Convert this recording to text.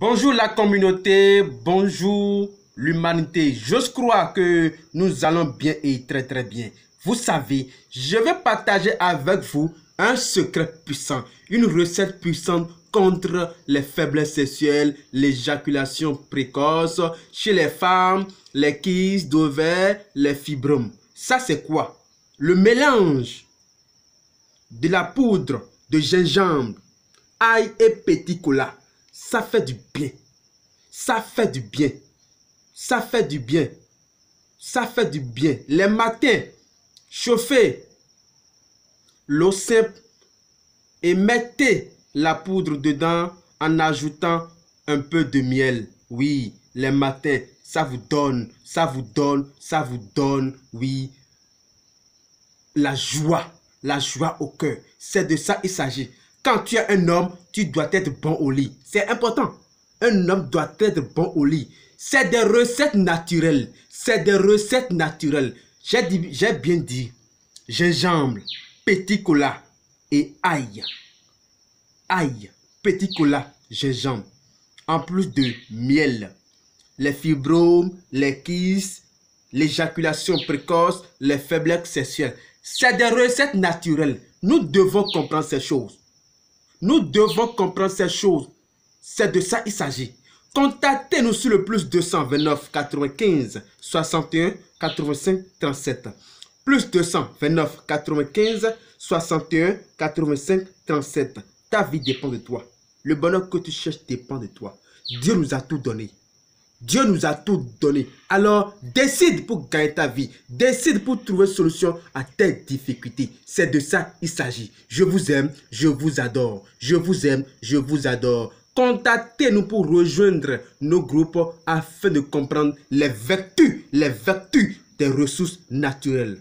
Bonjour la communauté, bonjour l'humanité. Je crois que nous allons bien et très très bien. Vous savez, je vais partager avec vous un secret puissant, une recette puissante contre les faiblesses sexuelles, l'éjaculation précoce chez les femmes, les de d'ovaires, les fibromes. Ça c'est quoi Le mélange de la poudre de gingembre, ail et petit cola ça fait du bien. Ça fait du bien. Ça fait du bien. Ça fait du bien. Les matins, chauffez l'eau simple et mettez la poudre dedans en ajoutant un peu de miel. Oui, les matins, ça vous donne, ça vous donne, ça vous donne, oui, la joie, la joie au cœur. C'est de ça il s'agit. Quand tu es un homme, tu dois être bon au lit. C'est important. Un homme doit être bon au lit. C'est des recettes naturelles. C'est des recettes naturelles. J'ai bien dit gingembre, petit cola et aïe. Ail, petit cola, gingembre. En plus de miel, les fibromes, les kisses, l'éjaculation précoce, les faiblesses sexuelles. C'est des recettes naturelles. Nous devons comprendre ces choses. Nous devons comprendre ces choses. C'est de ça qu'il s'agit. Contactez-nous sur le plus 229 95 61 85 37. Plus 229 95 61 85 37. Ta vie dépend de toi. Le bonheur que tu cherches dépend de toi. Dieu nous a tout donné. Dieu nous a tout donné. Alors décide pour gagner ta vie. Décide pour trouver solution à tes difficultés. C'est de ça il s'agit. Je vous aime, je vous adore. Je vous aime, je vous adore. Contactez-nous pour rejoindre nos groupes afin de comprendre les vertus, les vertus des ressources naturelles.